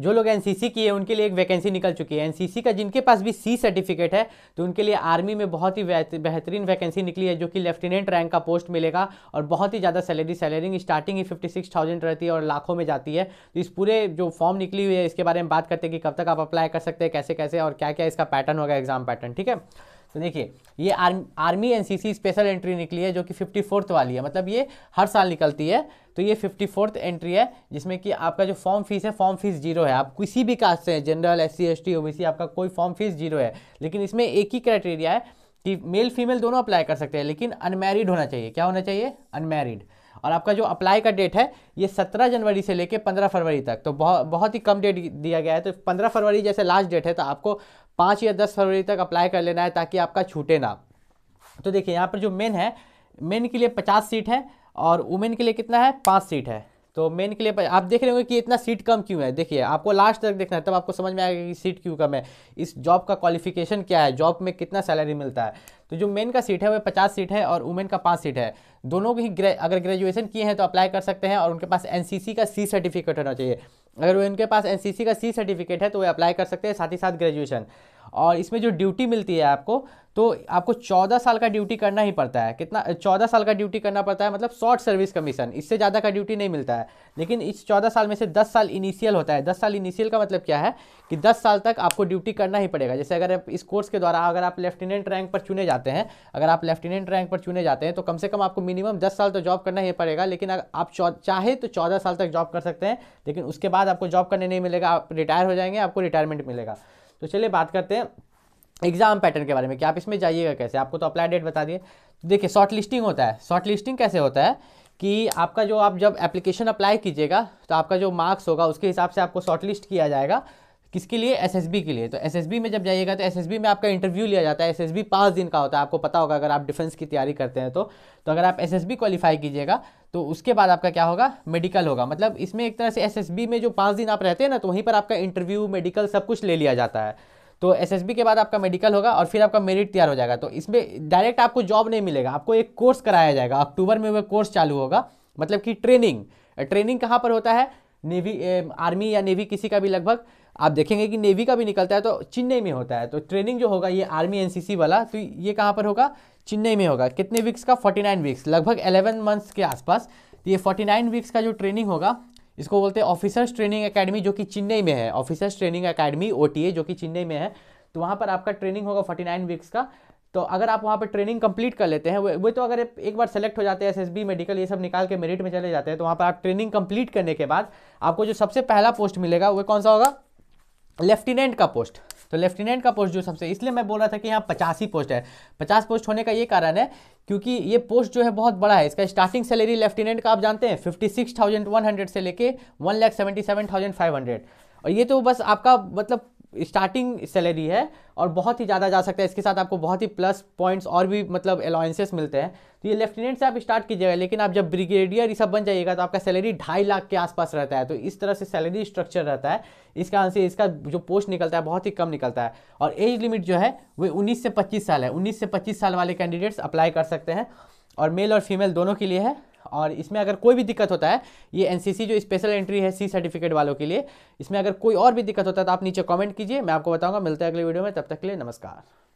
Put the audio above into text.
जो लोग एनसीसी किए उनके लिए एक वैकेंसी निकल चुकी है एनसीसी का जिनके पास भी सी सर्टिफिकेट है तो उनके लिए आर्मी में बहुत ही बेहतरीन वैकेंसी निकली है जो कि लेफ्टिनेंट रैंक का पोस्ट मिलेगा और बहुत ही ज़्यादा सैलरी सैलरिंग स्टार्टिंग ही फिफ्टी सिक्स थाउजेंड रहती है और लाखों में जाती है तो इस पूरे जो फॉर्म निकली हुई है इसके बारे में बात करते हैं कि कब तक आप अप्लाई कर सकते हैं कैसे कैसे और क्या क्या इसका पैटर्न होगा एग्जाम पैटर्न ठीक है तो देखिए ये arm, army NCC special entry निकली है जो कि फिफ्टी फोर्थ वाली है मतलब ये हर साल निकलती है तो ये फिफ्टी फोर्थ एंट्री है जिसमें कि आपका जो फॉर्म फीस है फॉर्म फीस जीरो है आप किसी भी कास्ट से general S C S T आपका कोई फॉर्म फीस जीरो है लेकिन इसमें एक ही क्राइटेरिया है कि मेल फीमेल दोनों अप्लाई कर सकते हैं लेकिन अनमेरिड होना चाहिए क्या होना चाहिए अनमेरिड और आपका जो अप्लाई का डेट है ये सत्रह जनवरी से लेकर पंद्रह फरवरी तक तो बहुत बहुत ही कम डेट दिया गया है तो पंद्रह फरवरी जैसे लास्ट डेट है तो आपको पाँच या दस फरवरी तक अप्लाई कर लेना है ताकि आपका छूटे ना तो देखिए यहाँ पर जो मेन है मेन के लिए पचास सीट है और वुमेन के लिए कितना है पाँच सीट है तो मेन के लिए आप देख रहे होंगे कि इतना सीट कम क्यों है देखिए आपको लास्ट तक देखना है तब आपको समझ में आएगा कि सीट क्यों कम है इस जॉब का क्वालिफिकेशन क्या है जॉब में कितना सैलरी मिलता है तो जो मेन का सीट है वह पचास सीट है और वुमेन का पाँच सीट है दोनों ही ग्रे, अगर ग्रेजुएशन किए हैं तो अप्लाई कर सकते हैं और उनके पास एन का सी सर्टिफिकेट होना चाहिए अगर उनके पास एन का सी सर्टिफिकेट है तो वे अप्लाई कर सकते हैं साथ ही साथ ग्रेजुएशन और इसमें जो ड्यूटी मिलती है आपको तो आपको चौदह साल का ड्यूटी करना ही पड़ता है कितना चौदह साल का ड्यूटी करना पड़ता है मतलब शॉर्ट सर्विस कमीशन इससे ज़्यादा का ड्यूटी नहीं मिलता है लेकिन इस चौदह साल में से दस साल इनिशियल होता है दस साल इनिशियल का मतलब क्या है कि दस साल तक आपको ड्यूटी करना ही पड़ेगा जैसे अगर इस कोर्स के द्वारा अगर आप लेफ्टिनेंट रैंक पर चुने जाते हैं अगर आप लेफ्टिनेंट रैंक पर चुने जाते हैं तो कम से कम आपको मिनिमम दस साल तो जॉब करना ही पड़ेगा लेकिन आप चाहे तो चौदह साल तक जॉब कर सकते हैं लेकिन उसके बाद आपको जॉब करने नहीं मिलेगा आप रिटायर हो जाएंगे आपको रिटायरमेंट मिलेगा तो चलिए बात करते हैं एग्जाम पैटर्न के बारे में कि आप इसमें जाइएगा कैसे आपको तो अप्लाई डेट बता दिए तो देखिए शॉर्ट लिस्टिंग होता है शॉर्ट लिस्टिंग कैसे होता है कि आपका जो आप जब एप्लीकेशन अप्लाई कीजिएगा तो आपका जो मार्क्स होगा उसके हिसाब से आपको शॉर्ट लिस्ट किया जाएगा किसके लिए एसएसबी के लिए तो एसएसबी में जब जाइएगा तो एसएसबी में आपका इंटरव्यू लिया जाता है एसएसबी पाँच दिन का होता है आपको पता होगा अगर आप डिफेंस की तैयारी करते हैं तो तो अगर आप एसएसबी क्वालिफाई कीजिएगा तो उसके बाद आपका क्या होगा मेडिकल होगा मतलब इसमें एक तरह से एस में जो पाँच दिन आप रहते हैं ना तो वहीं पर आपका इंटरव्यू मेडिकल सब कुछ ले लिया जाता है तो एस के बाद आपका मेडिकल होगा और फिर आपका मेरिट तैयार हो जाएगा तो इसमें डायरेक्ट आपको जॉब नहीं मिलेगा आपको एक कोर्स कराया जाएगा अक्टूबर में वह कोर्स चालू होगा मतलब कि ट्रेनिंग ट्रेनिंग कहाँ पर होता है नेवी आर्मी या नेवी किसी का भी लगभग आप देखेंगे कि नेवी का भी निकलता है तो चेन्नई में होता है तो ट्रेनिंग जो होगा ये आर्मी एनसीसी वाला तो ये कहाँ पर होगा चेन्नई में होगा कितने वीक्स का 49 वीक्स लगभग 11 मंथ्स के आसपास तो ये 49 वीक्स का जो ट्रेनिंग होगा इसको बोलते हैं ऑफिसर्स ट्रेनिंग अकेडमी जो कि चेन्नई में है ऑफिसर्स ट्रेनिंग अकेडमी ओ जो कि चेन्नई में है तो वहाँ पर आपका ट्रेनिंग होगा नाइन वीक्स का तो अगर आप वहाँ पर ट्रेनिंग कंप्लीट कर लेते हैं वो तो अगर एक बार सेलेक्ट हो जाते हैं एस मेडिकल ये सब निकाल के मेरिट में चले जाते हैं तो वहाँ पर आप ट्रेनिंग कंप्लीट करने के बाद आपको जो सबसे पहला पोस्ट मिलेगा वो कौन सा होगा लेफ्टिनेंट का पोस्ट तो लेफ्टिनेंट का पोस्ट जो सबसे इसलिए मैं बोल रहा था कि यहाँ पचास ही पोस्ट है पचास पोस्ट होने का ये कारण है क्योंकि ये पोस्ट जो है बहुत बड़ा है इसका स्टार्टिंग सैलरी लेफ्टिनेंट का आप जानते हैं fifty six thousand one hundred से लेके one lakh seventy seven thousand five hundred और ये तो बस आपका मतलब स्टार्टिंग सैलरी है और बहुत ही ज़्यादा जा सकता है इसके साथ आपको बहुत ही प्लस पॉइंट्स और भी मतलब अलाउंसेस मिलते हैं तो ये लेफ्टिनेंट से आप स्टार्ट कीजिएगा लेकिन आप जब ब्रिगेडियर ये सब बन जाइएगा तो आपका सैलरी ढाई लाख के आसपास रहता है तो इस तरह से सैलरी स्ट्रक्चर रहता है इस कारण से इसका जो पोस्ट निकलता है बहुत ही कम निकलता है और एज लिमिट जो है वे उन्नीस से पच्चीस साल है उन्नीस से पच्चीस साल वाले कैंडिडेट्स अप्लाई कर सकते हैं और मेल और फीमेल दोनों के लिए है और इसमें अगर कोई भी दिक्कत होता है ये एनसीसी जो स्पेशल एंट्री है सी सर्टिफिकेट वालों के लिए इसमें अगर कोई और भी दिक्कत होता है तो आप नीचे कमेंट कीजिए मैं आपको बताऊंगा मिलते हैं अगले वीडियो में तब तक के लिए नमस्कार